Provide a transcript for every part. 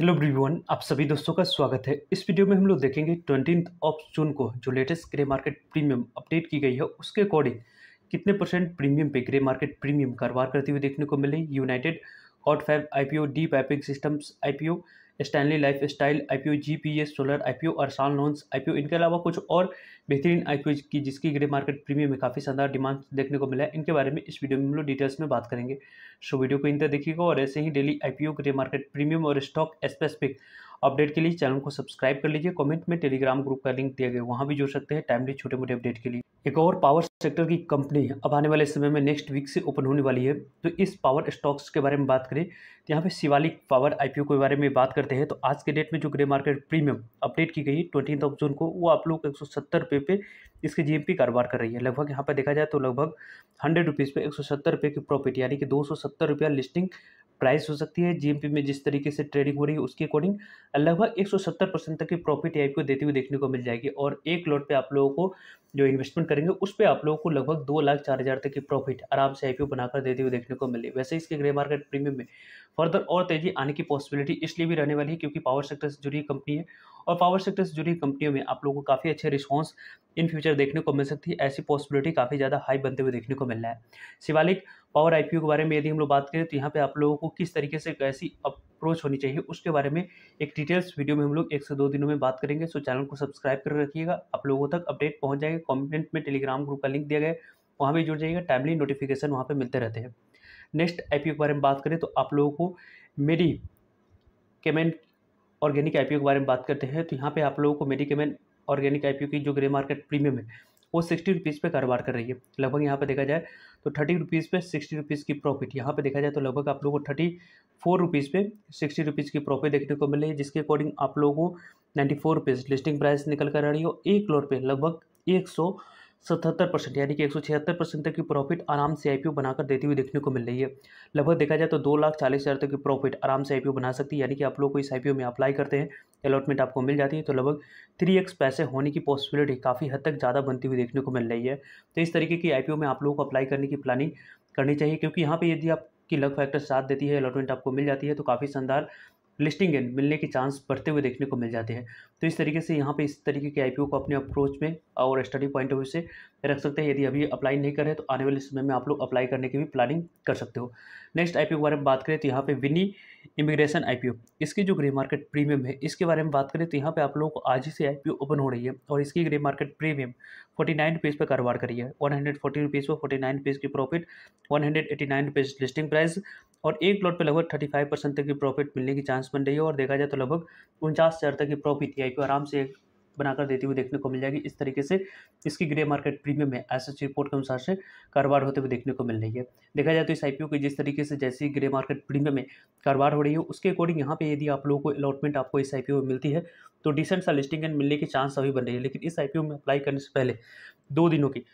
hello ब्रीवन आप सभी दोस्तों का स्वागत है इस वीडियो में हम लोग देखेंगे ट्वेंटी ऑफ जून को जो latest grey market premium update की गई है उसके अकॉर्डिंग कितने परसेंट प्रीमियम पे ग्रे मार्केट प्रीमियम कारोबार करते हुए देखने को मिले united hot five IPO deep piping systems IPO Stanley lifestyle I P O G P S solar I P O और साल लोन्स आई पी ओ इनके अलावा कुछ और बेहतरीन आई पी ओ की जिसकी ग्रे मार्केट प्रीमियम में काफ़ी शानदार डिमांड देखने को मिला है इनके बारे में इस वीडियो में हम लोग डिटेल्स में बात करेंगे सो वीडियो को इंतर देखिएगा और ऐसे ही daily I P O grey market premium और स्टॉक स्पेसिफिक अपडेट के लिए चैनल को सब्सक्राइब कर लीजिए कमेंट में टेलीग्राम ग्रुप का लिंक दिया गया वहाँ भी जुड़ सकते हैं टाइमली छोटे मोटे अपडेट के लिए एक और पावर सेक्टर की कंपनी अब आने वाले समय में नेक्स्ट वीक से ओपन होने वाली है तो इस पावर स्टॉक्स के बारे में बात करें तो यहाँ पे शिवालिक पावर आईपीओ के बारे में बात करते हैं तो आज के डेट में जो ग्रे मार्केट प्रीमियम अपडेट की गई ट्वेंटी ऑफ जून को वो आप लोग एक सौ पे पे इसके जी कारोबार कर रही है लगभग यहाँ पर देखा जाए तो लगभग हंड्रेड रुपीज़ पे एक सौ रुपये की प्रॉफिट यानी कि दो सौ रुपया लिस्टिंग प्राइस हो सकती है जीएमपी में जिस तरीके से ट्रेडिंग हो रही है उसके अकॉर्डिंग लगभग 170 परसेंट तक की प्रॉफिट पी ओ देती हुई देखने को मिल जाएगी और एक लॉट पे आप लोगों को जो इन्वेस्टमेंट करेंगे उस पर आप लोगों को लगभग दो लाख चार हज़ार तक की प्रॉफिट आराम से आई बनाकर देते हुए देखने को मिली वैसे इसके ग्रे मार्केट प्रीमियम में फर्दर और तेजी आने की पॉसिबिलिटी इसलिए भी रहने वाली है क्योंकि पावर सेक्टर से जुड़ी कंपनी है और पावर सेक्टर से जुड़ी कंपनियों में आप लोगों को काफ़ी अच्छे रिस्पॉन्स इन फ्यूचर देखने को मिल सकती है ऐसी पॉसिबिलिटी काफ़ी ज़्यादा हाई बनते हुए देखने को मिल रहा है शिवालिक पावर आईपीओ के बारे में यदि हम लोग बात करें तो यहाँ पे आप लोगों को किस तरीके से कैसी अप्रोच होनी चाहिए उसके बारे में एक डिटेल्स वीडियो में हम लोग एक से दो दिनों में बात करेंगे सो चैनल को सब्सक्राइब कर रखिएगा आप लोगों तक अपडेट पहुँच जाएगा कॉमेंट में टेलीग्राम ग्रुप का लिंक दिया गया वहाँ भी जुड़ जाइएगा टाइमली नोटिफिकेशन वहाँ पर मिलते रहते हैं नेक्स्ट आई के बारे में बात करें तो आप लोगों को मेरी केमेन ऑर्गेनिक आई के बारे में बात करते हैं तो यहाँ पे आप लोगों को मेरी केमेन ऑर्गेनिक आई की जो ग्रे मार्केट प्रीमियम है वो सिक्सटी रुपीज़ पर कारोबार कर रही है लगभग यहाँ पर देखा जाए तो थर्टी रुपीज़ पर सिक्सटी रुपीज़ की प्रॉफिट यहाँ पर देखा जाए तो लगभग आप लोगों को थर्टी फोर रुपीज़ पे सिक्सटी रुपीज़ की प्रॉफिट देखने को मिल रही है जिसके अकॉर्डिंग आप लोगों को ninety four rupees listing price निकल कर आ रही है और एक फ्लोर पे लगभग एक सौ सतहत्तर परसेंट यानी कि एक सौ छिहत्तर परसेंट तक की प्रॉफिट आराम से आई बनाकर देती हुई देखने को मिल रही है लगभग देखा जाए तो दो लाख चालीस हज़ार तक की प्रॉफिट आराम से आई बना सकती है यानी कि आप लोग को इस आई में अप्लाई करते हैं अलॉटमेंट आपको मिल जाती है तो लगभग थ्री एक्स पैसे होने की पॉसिबिलिटी काफ़ी हद तक ज़्यादा बनती हुई देखने को मिल रही है तो इस तरीके की आई में आप लोगों को अप्लाई करने की प्लानिंग करनी चाहिए क्योंकि यहाँ पर यदि आपकी की लक फैक्टर साथ देती है अलॉटमेंट आपको मिल जाती है तो काफ़ी शानदार लिस्टिंग गेन मिलने के चांस बढ़ते हुए देखने को मिल जाते हैं तो इस तरीके से यहाँ पे इस तरीके के आईपीओ को अपने अप्रोच में और स्टडी पॉइंट ऑफ व्यू से रख सकते हैं यदि अभी अप्लाई नहीं करें तो आने वाले समय में आप लोग अप्लाई करने की भी प्लानिंग कर सकते हो नेक्स्ट आई के बारे में बात करें तो यहाँ पे विनी इमिग्रेशन आई इसकी जो ग्रे मार्केट प्रीमियम है इसके बारे में बात करें तो यहाँ पे आप लोगों को आज ही से आई ओपन हो रही है और इसकी grey market premium forty nine पेज पर कारोबार करी है वन हंड्रेड फोर्टी रुपीज़ पर फोर्टी नाइन पेज की profit one hundred eighty nine rupees listing price और एक प्लॉट पर लगभग थर्टी फाइव परसेंट तक की प्रॉफिट मिलने की चांस बन रही है और देखा जाए तो लगभग उनचास हज़ार तक की प्रॉफिट आई पी आराम से बनाकर देती हुई देखने को मिल जाएगी इस तरीके से इसकी ग्रे मार्केट प्रीमियम में एस रिपोर्ट के अनुसार से कारोबार होते हुए देखने को मिल रही है देखा जाए तो इस आईपीओ की जिस तरीके से जैसी ग्रे मार्केट प्रीमियम में कारोबार हो रही है उसके अकॉर्डिंग यहाँ पे यदि आप लोगों को अलॉटमेंट आपको इस ओ में मिलती है तो डिसेंट सा लिस्टिंग एंड मिलने की चांस अभी बन रही है लेकिन इस ओ में अप्लाई करने से पहले दो दिनों की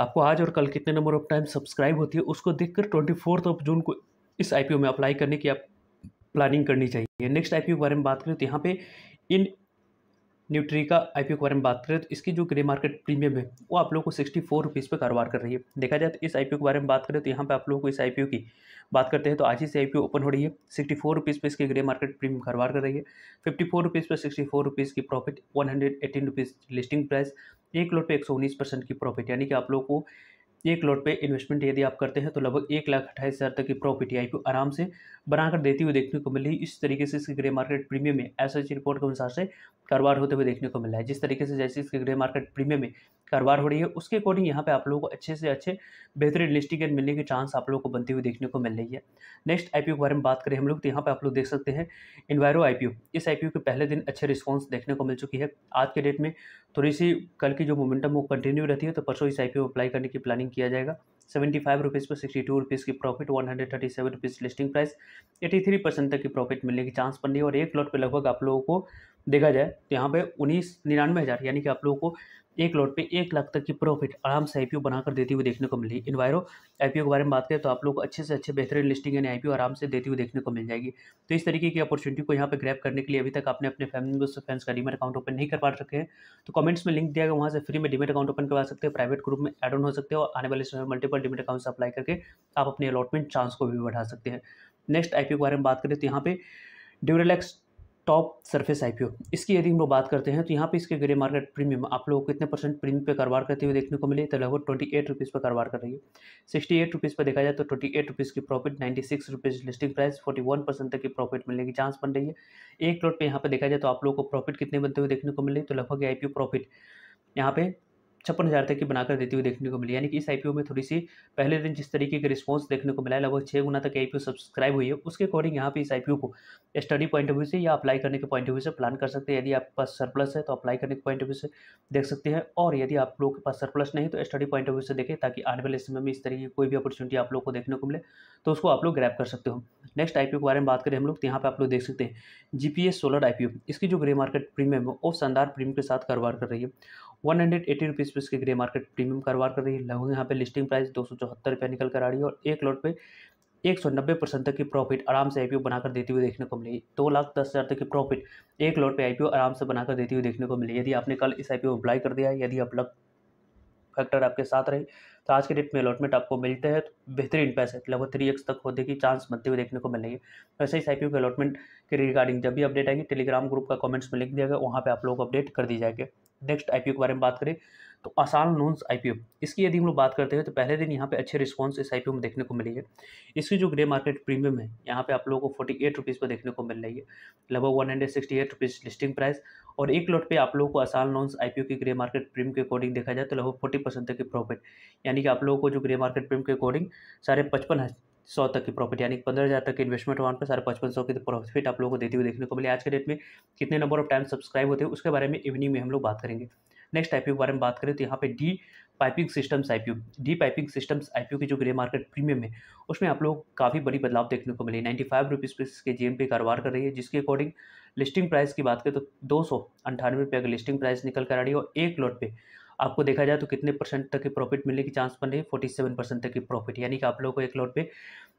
आपको आज और कल कितने नंबर ऑफ टाइम सब्सक्राइब होती है उसको कर ट्वेंटी फोर्थ ऑफ जून को इस ओ में अप्लाई करने की आप प्लानिंग करनी चाहिए नेक्स्ट ओ के बारे में बात करें तो यहाँ पे इन न्यूट्री का आई के बारे में बात करें तो इसकी जो ग्रे मार्केट प्रीमियम है वो आप लोगों को सिक्सटी फोर रुपीज़ पर कारोबार कर रही है देखा जाए तो इस आई के बारे में बात करें तो यहाँ पर आप लोगों को इस आई की बात करते हैं तो आज ही से आई ओपन हो रही है सिक्सटी फोर रुपीज़ पर इसकी ग्रे मार्केट प्रीमियम कारोबार कर रही है फिफ्टी फोर रुपीज़ पर सिक्सटी फोर रुपीज़ की profit one hundred eighteen rupees listing price एक लोट पर एक सौ उन्नीस परसेंट की प्रॉफिट यानी कि आप लोगों को एक लॉट पे इन्वेस्टमेंट यदि आप करते हैं तो लगभग एक लाख अट्ठाईस हज़ार तक की प्रॉफिट आई पी आराम से बनाकर देती हुई देखने को मिली इस तरीके से इसके ग्रे मार्केट प्रीमियम में एस एच रिपोर्ट के अनुसार से कारोबार होते हुए देखने को मिला है जिस तरीके से जैसे इसके ग्रे मार्केट प्रीमियम में कारोबार हो रही है उसके अकॉर्डिंग यहाँ पे आप लोगों को अच्छे से अच्छे बेहतरीन लिस्टिंग मिलने के चांस आप लोगों को बनती हुई देखने को मिल रही है नेक्स्ट आई के बारे में बात करें हम लोग तो यहाँ पे आप लोग देख सकते हैं इन्वायरो आई इस आई के पहले दिन अच्छे रिस्पॉन्स देखने को मिल चुकी है आज के डेट में थोड़ी सी कल की जो मोमेंटम वो कंटिन्यू रहती है तो परसों इस आई अप्लाई करने की प्लानिंग किया जाएगा सेवेंटी फाइव रुपीज़ पर सिक्सटी टू रुपीज़ की profit one hundred thirty seven rupees listing price eighty three percent तक की प्रॉफिट मिलने की चांस बन रही है और एक लॉट पे लगभग आप लोगों को देखा जाए तो यहाँ पे उन्नीस निन्यानवे हज़ार यानी कि आप लोगों को एक लॉट पे एक लाख तक की प्रॉफिट आराम से आईपीओ बनाकर देती हुई देखने को मिली इन्वायरो आईपीओ के बारे में बात करें तो आप लोग अच्छे से अच्छे बेहतरीन लिस्टिंग यानी आईपीओ आराम से देती हुई देखने को मिल जाएगी तो इस तरीके की अपॉर्चुनिटी को यहाँ पर ग्रैप करने के लिए अभी तक आपने अपने फैमिली मेबर्स फ्रेंड्स का डीमेट अकाउंट ओपन नहीं कर पा रखे हैं तो कमेंट्स में लिंक दिया गया वहाँ से फ्री में डीमेट अकाउंट ओपन करवा सकते हैं प्राइवेट ग्रुप में एड ऑन हो सकते हैं और आने वाले समय मल्टीपल डीमेट अकाउंट अप्लाई करके आप अपने अलॉटमेंट चांस को भी बढ़ा सकते हैं नेक्स्ट आई के बारे में बात करें तो यहाँ पे ड्यूरेलैक्स टॉप सरफेस आईपीओ इसकी यदि हम लोग बात करते हैं तो यहाँ पे इसके ग्रे मार्केट प्रीमियम आप लोगों को कितने परसेंट प्रीमियम पे कारोबार करते हुए देखने को मिले तो लगभग ट्वेंटी एट रुपीज़ पर कारोबार कर रही है सिक्सटी एट रुपीज़ पर देखा जाए तो ट्वेंटी एट रुपीज़ की profit ninety six rupees listing price forty one percent तक की प्रॉफिट मिलने की चांस बन रही है एक लॉट पर यहाँ पर देखा जाए तो आप लोगों को प्रॉफिट कितने बनते हुए देखने को मिले तो लगभग आई प्रॉफिट यहाँ पे छप्पन हज़ार तक की बनाकर देती हुई देखने को मिली यानी कि इस आईपीओ में थोड़ी सी पहले दिन जिस तरीके की रिस्पॉन्स देखने को मिला है लगभग छः गुना तक आईपीओ सब्सक्राइब हुई है उसके अकॉर्डिंग यहाँ पे इस आईपीओ को स्टडी पॉइंट ऑफ व्यू से या अप्लाई करने के पॉइंट ऑफ व्यू से प्लान कर सकते हैं यदि आप पास सरप्लस है तो अप्लाई करने के पॉइंट ऑफ व्यू से देख सकते हैं और यदि आप लोग के पास सरप्लस नहीं तो स्टडी पॉइंट ऑफ व्यू से देखें ताकि आने वाले समय में इस तरीके की कोई भी अपॉर्चुनिटी आप लोग को देखने को मिले तो उसको आप लोग ग्रैप कर सकते हो नेक्स्ट आईपीओ के बारे में बात करें हम लोग तो यहाँ पर आप लोग देख सकते हैं जीपीएस सोलर आईपीओ इसकी जो ग्रे मार्केट प्रीमियम है वो शानदार प्रीमियम के साथ कारोबार कर रही है वन हंड्रेड एटी रुपीज़ इसकी ग्रे मार्केट प्रीमियम कारोबार कर रही है लगभग यहाँ पे लिस्टिंग प्राइस दो सौ चौहत्तर रुपया निकल कर आ रही है और एक लॉट पे एक सौ नब्बे परसेंट तक की प्रॉफिट आराम से आईपीओ बनाकर देती हुई देखने को मिली दो लाख दस हज़ार तक की प्रॉफिट एक लॉट पे आईपीओ आराम से बनाकर देती हुई देखने को मिली यदि आपने कल इस आईपीओ अप्लाई कर दिया यदि आप फैक्टर आपके साथ रहे तो आज के डेट में अलॉटमेंट आपको मिलते हैं तो बेहतरीन पैसे लगभग थ्री एक्स तक होने की चांस बनते हुए देखने को मिलेंगे वैसे इस आई के अलॉटमेंट के रिगार्डिंग जब भी अपडेट आएगी टेलीग्राम ग्रुप का कॉमेंट्स में लिख दिया गया वहाँ पर आप लोग अपडेट कर दी जाएगी नेक्स्ट आई के बारे में बात करें तो आसान लोन्स आई इसकी यदि हम लोग बात करते हैं तो पहले दिन यहाँ पे अच्छे रिस्पॉन्स इस आई में देखने को मिली है इसकी जो ग्रे मार्केट प्रीमियम है यहाँ पे आप लोगों को फोर्टी एट रुपीज़ पर देखने को मिल रही है लगभग one hundred sixty eight rupees listing price और एक लॉट पे आप लोगों को आसान लोन्स आई की ग्रे मार्केट प्रीम के अकॉर्डिंग देखा जाए तो लगभग फोर्टी परसेंट तक की प्रॉफिट यानी कि आप लोगों को जो ग्रे मार्केट प्रीम के अकॉर्डिंग साढ़े पचपन सौ तक की प्रॉफिट यानी पंद्रह हज़ार तक के इन्वेस्टमेंट अमाउंट पर सारे पचपन सौ की प्रॉफिट आप लोगों को देती हुई देखने को मिली आज के डेट में कितने नंबर ऑफ टाइम सब्सक्राइब होते हैं उसके बारे में इवनिंग में हम लोग बात करेंगे नेक्स्ट आईपीओ के बारे में बात करें तो यहाँ पे D piping systems IPO D piping systems IPO की जो ग्रे मार्केट प्रीमियम है उसमें आप लोग काफ़ी बड़ी बदलाव देखने को मिले नाइन्टी फाइव रुपीज़ पे इसके जी पे कारोबार कर रही है जिसके अकॉर्डिंग लिस्टिंग प्राइस की बात करें तो दो सौ अंठानवे रुपये का लिस्टिंग प्राइस निकल कर आ रही है और एक लॉट पे आपको देखा जाए तो कितने परसेंट तक के प्रॉफिट मिलने की चांस बन रही है फोर्टी सेवन परसेंट तक की प्रॉफिट यानी कि आप लोगों को एक लॉट पे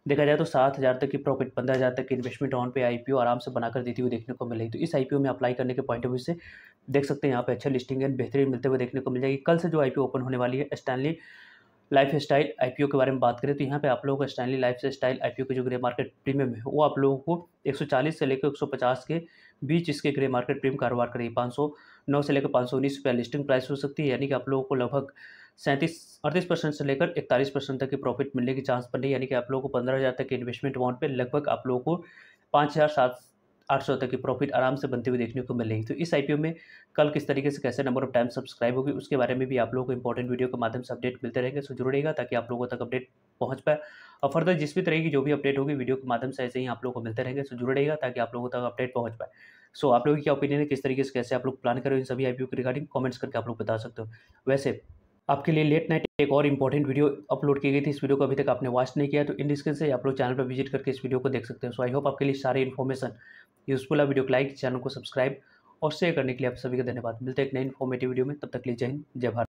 देखा जाए तो सात हज़ार तक की प्रॉफिट पंद्रह हज़ार तक की इन्वेस्टमेंट ऑन पे आईपीओ आराम से बनाकर देती हुई देखने को मिलेगी तो इस आईपीओ में अप्लाई करने के पॉइंट ऑफ व्यू से देख सकते हैं यहाँ पे अच्छा लिस्टिंग है बेहतरीन मिलते हुए देखने को मिल जाएगी कल से जो आईपीओ ओपन होने वाली है स्टैनली लाइफ स्टाइल आई के बारे में बात करें तो यहाँ पे आप लोगों को स्टैनली लाइफ स्टाइल आई की जो ग्रे मार्केट प्रीमियम है वो आप लोगों को 140 से लेकर 150 के बीच इसके ग्रे मार्केट प्रीमियम कारोबार करेगी पाँच सौ नौ से लेकर पाँच सौ उन्नीस रुपया लिस्टिंग प्राइस हो सकती है यानी कि आप लोगों को लगभग सैंतीस अड़तीस परसेंट से लेकर इकतालीस परसेंट तक की प्रॉफिट मिलने की चांस बन रही है यानी कि आप लोगों को पंद्रह हज़ार तक के इन्वेस्टमेंट अमाउंट पर लगभग आप लोगों को पाँच हज़ार सात आठ सौ तक की प्रॉफिट आराम से बनते हुए देखने को मिलेंगी तो इस आईपीओ में कल किस तरीके से कैसे नंबर ऑफ टाइम सब्सक्राइब होगी उसके बारे में भी आप लोगों को इंपॉर्टेंट वीडियो के माध्यम से अपडेट मिलते रहेंगे सो जुड़ेगा ताकि आप लोगों तक अपडेट पहुंच पाए और फर्दर जिस भी तरह की जो भी अपडेट होगी वीडियो के माध्यम से ऐसे ही आप लोगों को मिलते रहेंगे सो जुड़ेगा ताकि आप लोगों तक अपडेट पहुँच पाए सो आप लोगों की क्या ओपिनियन है किस तरीके से कैसे आप लोग प्लान करें इन सभी आईपीओ के रिगार्डिंग कमेंट्स करके आप लोग बता सकते हो वैसे आपके लिए लेट नाइट एक और इंपॉर्टेंट वीडियो अपलोड की गई थी इस वीडियो को अभी तक आपने वॉच नहीं किया तो इन डिस्क्रिप्शन से आप लोग चैनल पर विजिट करके इस वीडियो को देख सकते हैं सो आई होप आपके लिए सारे इन्फॉर्मेशन यूजफुल है वीडियो को लाइक चैनल को सब्सक्राइब और शेयर करने के लिए आप सभी का धन्यवाद मिलते हैं एक नई इन्फॉर्मेटिव वीडियो में तब तक लीजिए जय भारत